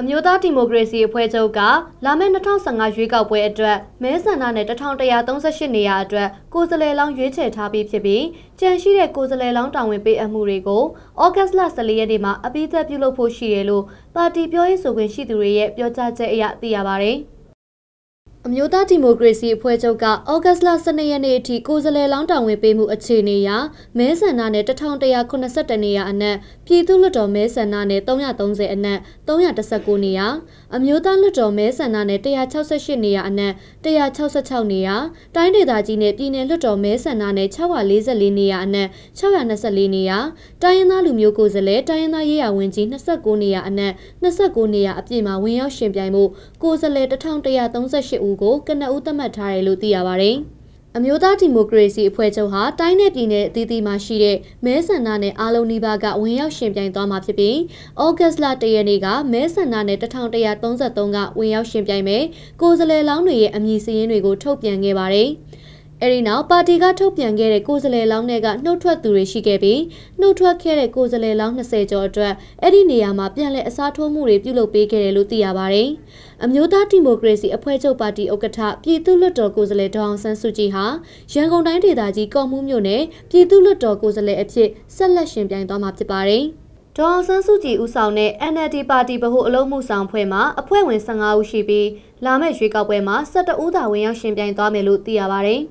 အမျိုးသားဒီမိုကရေစီအဖွဲ့ချုပ်ကလာမယ့်2015ရွေးကောက်ပွဲအတွက်မဲဆန္ဒနယ်1138နေရာအတွက်ကိုယ်စားလှယ်လောင်းရွေးချယ်ထားပြီးဖြစ်ပြီးကြန့်ရှိတဲ့ကိုယ်စားလှယ်လောင်းတာဝန်ပေးအပ်မှုတွေကိုဩဂတ်လ14ရက်နေ့မှာအပြီးသက်ပြုလုပ်ဖို့ရှိတယ်လို့ပါတီပြောရေးဆိုခွင့်ရှိသူတွေရဲ့ပြောကြားချက်အရသိရပါဗျ။အမျိုးသားဒီမိုကရေစီအဖွဲ့ချုပ်ကဩဂတ်လ12ရက်နေ့အထိကိုယ်စားလှယ်လောင်းတာဝန်ပေးမှုအခြေအနေရာမဲဆန္ဒနဲ့1182နေရာအနက်ပြည်သူ့လွှတ်တော်မဲဆန္ဒနဲ့330အနက်319နေရာအမျိုးသားလွှတ်တော်မဲဆန္ဒနဲ့168နေရာအနက်166နေရာတိုင်းဒေသကြီးနဲ့ပြည်နယ်လွှတ်တော်မဲဆန္ဒနဲ့644နေရာအနက်624နေရာတိုင်းရင်းသားလူမျိုးကိုယ်စားလှယ်တိုင်းရင်းသားရေးရာဝန်ကြီး29နေရာအနက်29နေရာအပြည့်မှာဝင်ရောက်ရှင်ပြိုင်မှုကိုယ်စားလှယ်1138ဦးကိုကနဦးသတ်မှတ်ထားတယ်လို့သိရပါတယ်။အမျိုးသားဒီမိုကရေစီအဖွဲ့ချုပ်ဟာတိုင်းနယ်ပြည်နယ်အသီးသီးမှာရှိတဲ့မဲဆန္ဒနယ်အားလုံးနီးပါးကဝင်ရောက်ရှင်ပြိုင်သွားမှာဖြစ်ပြီးဩဂတ်စ်လ၁ရက်နေ့ကမဲဆန္ဒနယ်1133ကဝင်ရောက်ရှင်ပြိုင်မယ်။ကိုယ်စားလှယ်လောင်းတွေရဲ့အမည်စရင်းတွေကိုထုတ်ပြန်ခဲ့ပါတယ်။အဲဒီနောက်ပါတီကထုတ်ပြန်ခဲ့တဲ့ကိုယ်စားလှယ်လောင်းတွေကနှုတ်ထွက်သူတွေရှိခဲ့ပြီးနှုတ်ထွက်ခဲ့တဲ့ကိုယ်စားလှယ်လောင်း20ကျော်အတွက်အဲ့ဒီနေရာမှာပြန်လည်အစားထိုးမှုတွေပြုလုပ်ပေးခဲ့တယ်လို့သိရပါတယ်။အမျိုးသားဒီမိုကရေစီအဖွဲ့ချုပ်ပါတီဥက္ကဋ္ဌပြည်သူ့လွတ်တော်ကိုယ်စားလှယ်ဒေါအောင်ဆန်းစုကြည်ဟာရန်ကုန်တိုင်းဒေသကြီးကော့မှုမြို့နယ်ပြည်သူ့လွတ်တော်ကိုယ်စားလှယ်အဖြစ်ဆက်လက်ရှင်ပြိုင်သွားမှာဖြစ်ပါတယ်။ဒေါ်အောင်ဆန်းစုကြည်ဦးဆောင်တဲ့ NLD ပါတီဗဟိုအလုံးမှုဆောင်ဖွဲ့မှအဖွဲ့ဝင်15ဦးရှိပြီးလာမယ့်ရွေးကောက်ပွဲမှာ17ဦးသာဝင်ရောက်ရှင်ပြိုင်သွားမယ်လို့သိရပါဗျ။